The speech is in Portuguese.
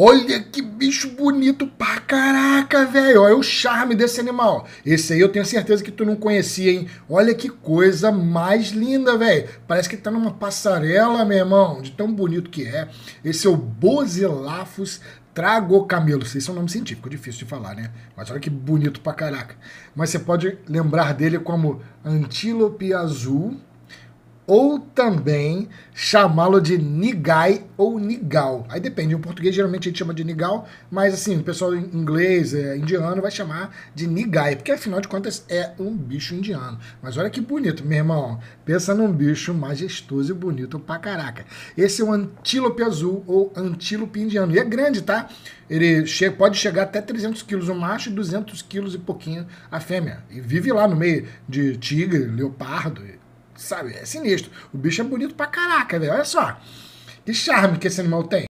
Olha que bicho bonito pra caraca, velho. Olha o charme desse animal. Esse aí eu tenho certeza que tu não conhecia, hein? Olha que coisa mais linda, velho. Parece que tá numa passarela, meu irmão, de tão bonito que é. Esse é o Bozelafus Tragocamelo. Esse é um nome científico, é difícil de falar, né? Mas olha que bonito pra caraca. Mas você pode lembrar dele como antílope azul, ou também chamá-lo de Nigai ou Nigal. Aí depende, em português geralmente a gente chama de Nigal, mas assim, o pessoal inglês, é, indiano, vai chamar de Nigai, porque afinal de contas é um bicho indiano. Mas olha que bonito, meu irmão. Pensa num bicho majestoso e bonito pra caraca. Esse é o um antílope azul ou antílope indiano. E é grande, tá? Ele che pode chegar até 300 quilos o macho e 200 quilos e pouquinho a fêmea. E vive lá no meio de tigre, leopardo, sabe? É sinistro. O bicho é bonito pra caraca, velho. Olha só. Que charme que esse animal tem.